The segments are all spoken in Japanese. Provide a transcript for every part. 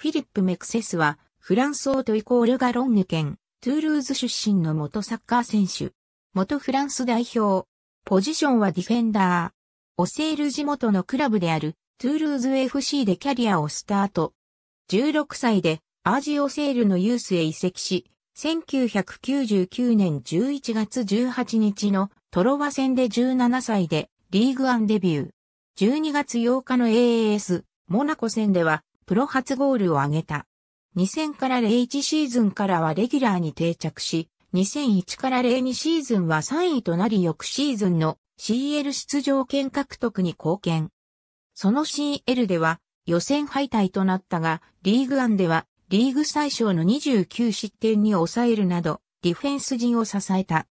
フィリップ・メクセスは、フランスオートイコールガロンヌ県、トゥールーズ出身の元サッカー選手。元フランス代表。ポジションはディフェンダー。オセール地元のクラブである、トゥールーズ FC でキャリアをスタート。16歳で、アージオセールのユースへ移籍し、1999年11月18日のトロワ戦で17歳でリーグアンデビュー。12月8日の AAS モナコ戦ではプロ初ゴールを挙げた。2000から01シーズンからはレギュラーに定着し、2001から02シーズンは3位となり翌シーズンの CL 出場権獲得に貢献。その CL では予選敗退となったが、リーグ案ではリーグ最小の29失点に抑えるなど、ディフェンス陣を支えた。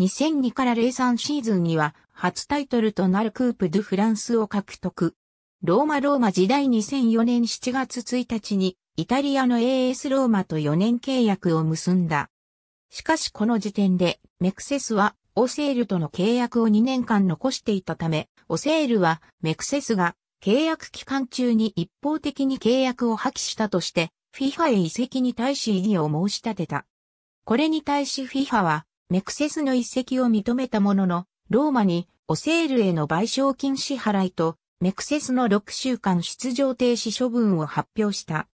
2002から03シーズンには初タイトルとなるクープ・ドゥ・フランスを獲得。ローマローマ時代2004年7月1日にイタリアの AS ローマと4年契約を結んだ。しかしこの時点でメクセスはオセールとの契約を2年間残していたため、オセールはメクセスが契約期間中に一方的に契約を破棄したとして FIFA へ移籍に対し異議を申し立てた。これに対し FIFA はメクセスの移籍を認めたものの、ローマにオセールへの賠償金支払いとメクセスの6週間出場停止処分を発表した。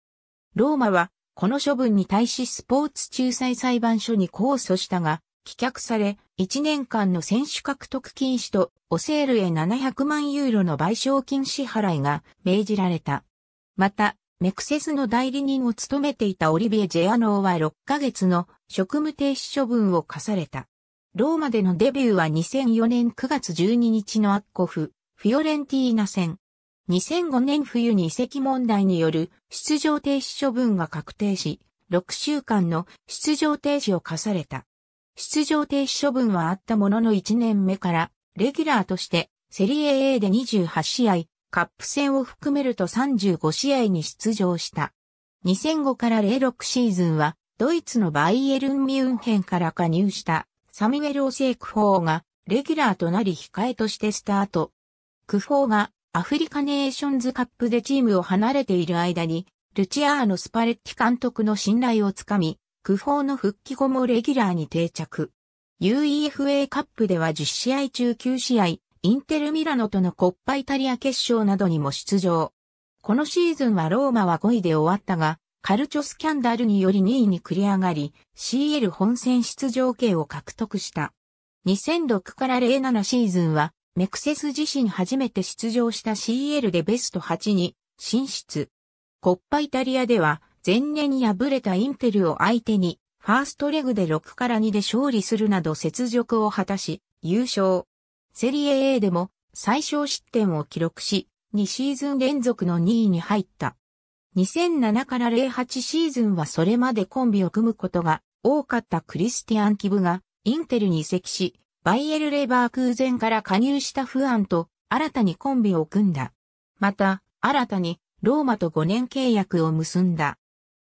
ローマは、この処分に対しスポーツ仲裁裁判所に控訴したが、棄却され、1年間の選手獲得禁止と、オセールへ700万ユーロの賠償金支払いが命じられた。また、メクセスの代理人を務めていたオリビエ・ジェアノーは6ヶ月の職務停止処分を課された。ローマでのデビューは2004年9月12日のアッコフ、フィオレンティーナ戦。2005年冬に遺跡問題による出場停止処分が確定し、6週間の出場停止を課された。出場停止処分はあったものの1年目から、レギュラーとして、セリエ A で28試合、カップ戦を含めると35試合に出場した。2005から06シーズンは、ドイツのバイエルン・ミュンヘンから加入したサミュエル・オセイク・フォーがレギュラーとなり控えとしてスタート。クフォーがアフリカネーションズカップでチームを離れている間に、ルチアーノ・スパレッティ監督の信頼をつかみ、クフォーの復帰後もレギュラーに定着。UEFA カップでは10試合中9試合、インテルミラノとのコッパイタリア決勝などにも出場。このシーズンはローマは5位で終わったが、カルチョスキャンダルにより2位に繰り上がり、CL 本戦出場権を獲得した。2006から07シーズンはメクセス自身初めて出場した CL でベスト8に進出。コッパイタリアでは前年に敗れたインテルを相手にファーストレグで6から2で勝利するなど雪辱を果たし優勝。セリエ A でも最小失点を記録し2シーズン連続の2位に入った。2007から08シーズンはそれまでコンビを組むことが多かったクリスティアン・キブがインテルに移籍し、バイエル・レバー空前から加入したフアンと新たにコンビを組んだ。また、新たにローマと5年契約を結んだ。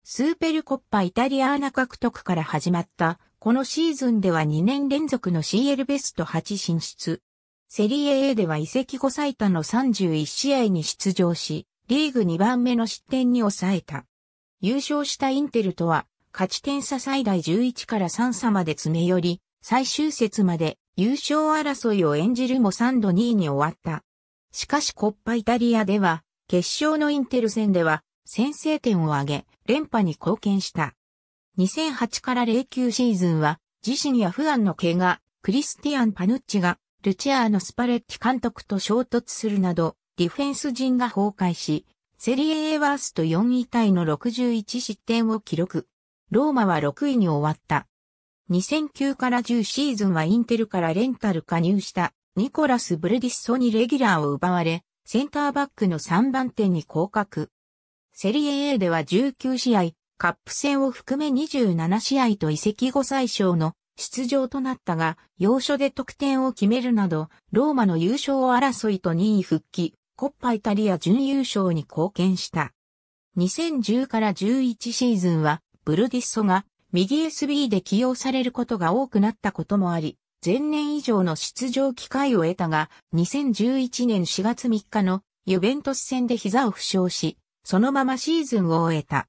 スーペルコッパイタリアーナ獲得から始まったこのシーズンでは2年連続の CL ベスト8進出。セリエ A では移籍後最多の31試合に出場し、リーグ2番目の失点に抑えた。優勝したインテルとは、勝ち点差最大11から3差まで詰め寄り、最終節まで優勝争いを演じるも3度2位に終わった。しかしコッパイタリアでは、決勝のインテル戦では、先制点を挙げ、連覇に貢献した。2008から09シーズンは、自身や不安の怪我、クリスティアン・パヌッチが、ルチアーノ・スパレッティ監督と衝突するなど、ディフェンス陣が崩壊し、セリエ A ワースト4位タイの61失点を記録。ローマは6位に終わった。2009から10シーズンはインテルからレンタル加入したニコラス・ブルディッソにレギュラーを奪われ、センターバックの3番手に降格。セリエ A では19試合、カップ戦を含め27試合と移籍後最小の出場となったが、要所で得点を決めるなど、ローマの優勝争いと2位復帰、コッパイタリア準優勝に貢献した。2010から11シーズンは、ブルディッソが右 SB で起用されることが多くなったこともあり、前年以上の出場機会を得たが、2011年4月3日のユベントス戦で膝を負傷し、そのままシーズンを終えた。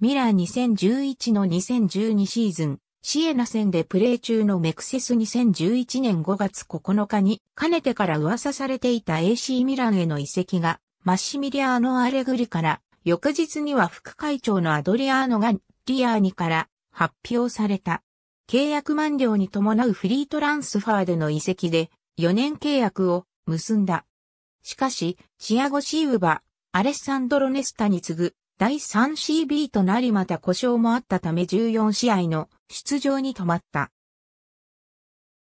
ミラー2011の2012シーズン、シエナ戦でプレー中のメクセス2011年5月9日に、かねてから噂されていた AC ミランへの移籍が、マッシミリアーノ・アレグリから、翌日には副会長のアドリアーノがリアーニから発表された。契約満了に伴うフリートランスファーでの移籍で4年契約を結んだ。しかし、チアゴ・シーウバ、アレッサンドロ・ネスタに次ぐ第 3CB となりまた故障もあったため14試合の出場に止まった。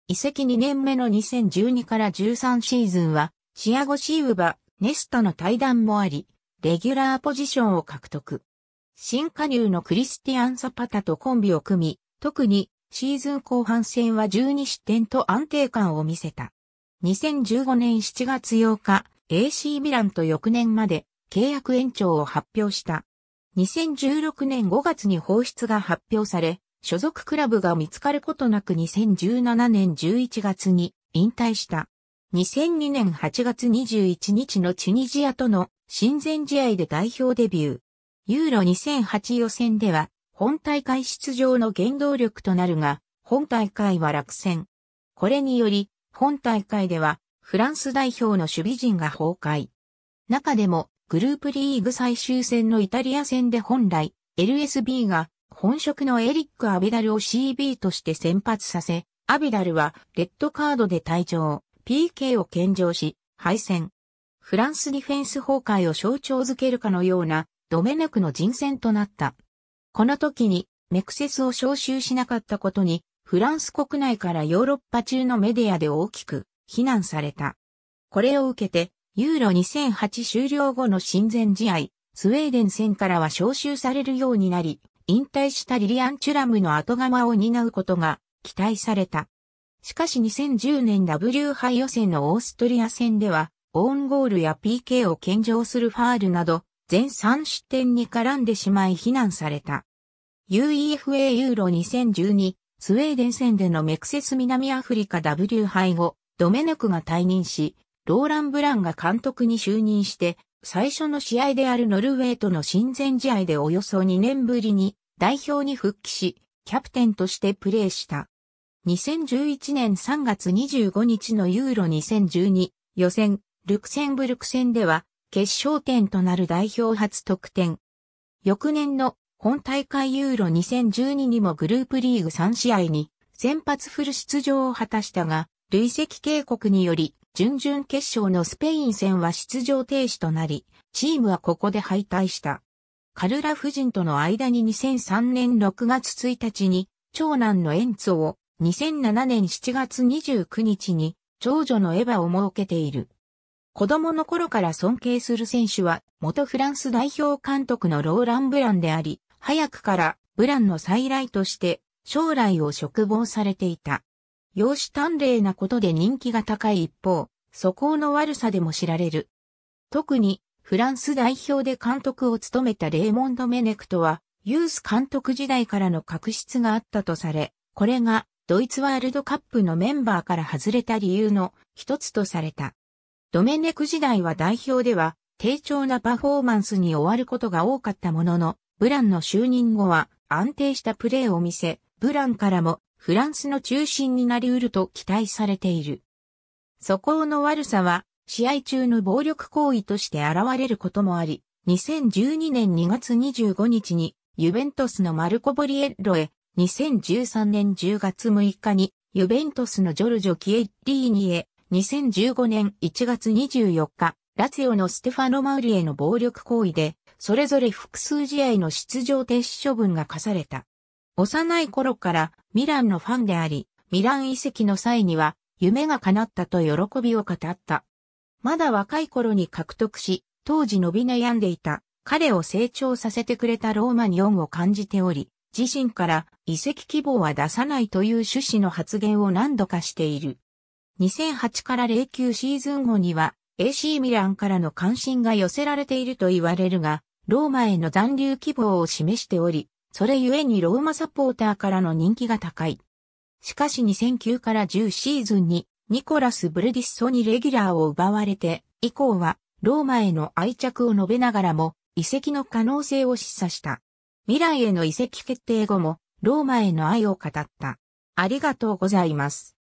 移籍2年目の2012から13シーズンは、チアゴ・シーウバ、ネスタの対談もあり、レギュラーポジションを獲得。新加入のクリスティアン・サパタとコンビを組み、特にシーズン後半戦は12失点と安定感を見せた。2015年7月8日、AC ミランと翌年まで契約延長を発表した。2016年5月に放出が発表され、所属クラブが見つかることなく2017年11月に引退した。2002年8月21日のチュニジアとの親善試合で代表デビュー。ユーロ2008予選では、本大会出場の原動力となるが、本大会は落選。これにより、本大会では、フランス代表の守備陣が崩壊。中でも、グループリーグ最終戦のイタリア戦で本来、LSB が、本職のエリック・アビダルを CB として先発させ、アビダルは、レッドカードで退場、PK を献上し、敗戦。フランスディフェンス崩壊を象徴づけるかのような、ドメネクの人選となった。この時にメクセスを招集しなかったことに、フランス国内からヨーロッパ中のメディアで大きく非難された。これを受けて、ユーロ2008終了後の親善試合、スウェーデン戦からは招集されるようになり、引退したリリアン・チュラムの後釜を担うことが期待された。しかし2010年 W 杯予選のオーストリア戦では、オーンゴールや PK を献上するファールなど、全3失点に絡んでしまい非難された。UEFA ユーロ2012スウェーデン戦でのメクセス南アフリカ W 杯後、ドメネクが退任し、ローラン・ブランが監督に就任して、最初の試合であるノルウェーとの親善試合でおよそ2年ぶりに代表に復帰し、キャプテンとしてプレーした。2011年3月25日のユーロ2012予選、ルクセンブルク戦では決勝点となる代表初得点。翌年の本大会ユーロ2012にもグループリーグ3試合に先発フル出場を果たしたが、累積警告により、準々決勝のスペイン戦は出場停止となり、チームはここで敗退した。カルラ夫人との間に2003年6月1日に、長男のエンツォを、2007年7月29日に、長女のエヴァを設けている。子供の頃から尊敬する選手は、元フランス代表監督のローラン・ブランであり、早くからブランの再来として将来を嘱望されていた。容姿端麗なことで人気が高い一方、素行の悪さでも知られる。特に、フランス代表で監督を務めたレーモンド・メネクトは、ユース監督時代からの確執があったとされ、これがドイツワールドカップのメンバーから外れた理由の一つとされた。ドメネク時代は代表では、低調なパフォーマンスに終わることが多かったものの、ブランの就任後は安定したプレーを見せ、ブランからもフランスの中心になり得ると期待されている。素行の悪さは試合中の暴力行為として現れることもあり、2012年2月25日にユベントスのマルコ・ボリエッロへ、2013年10月6日にユベントスのジョルジョ・キエッリーニへ、2015年1月24日、ラツヨオのステファノ・マウリへの暴力行為で、それぞれ複数試合の出場停止処分が課された。幼い頃からミランのファンであり、ミラン遺跡の際には、夢が叶ったと喜びを語った。まだ若い頃に獲得し、当時伸び悩んでいた、彼を成長させてくれたローマに恩を感じており、自身から移籍希望は出さないという趣旨の発言を何度かしている。2008から09シーズン後には AC ミランからの関心が寄せられていると言われるが、ローマへの残留希望を示しており、それゆえにローマサポーターからの人気が高い。しかし2009から10シーズンにニコラス・ブルディッソにレギュラーを奪われて、以降はローマへの愛着を述べながらも移籍の可能性を示唆した。未来への移籍決定後もローマへの愛を語った。ありがとうございます。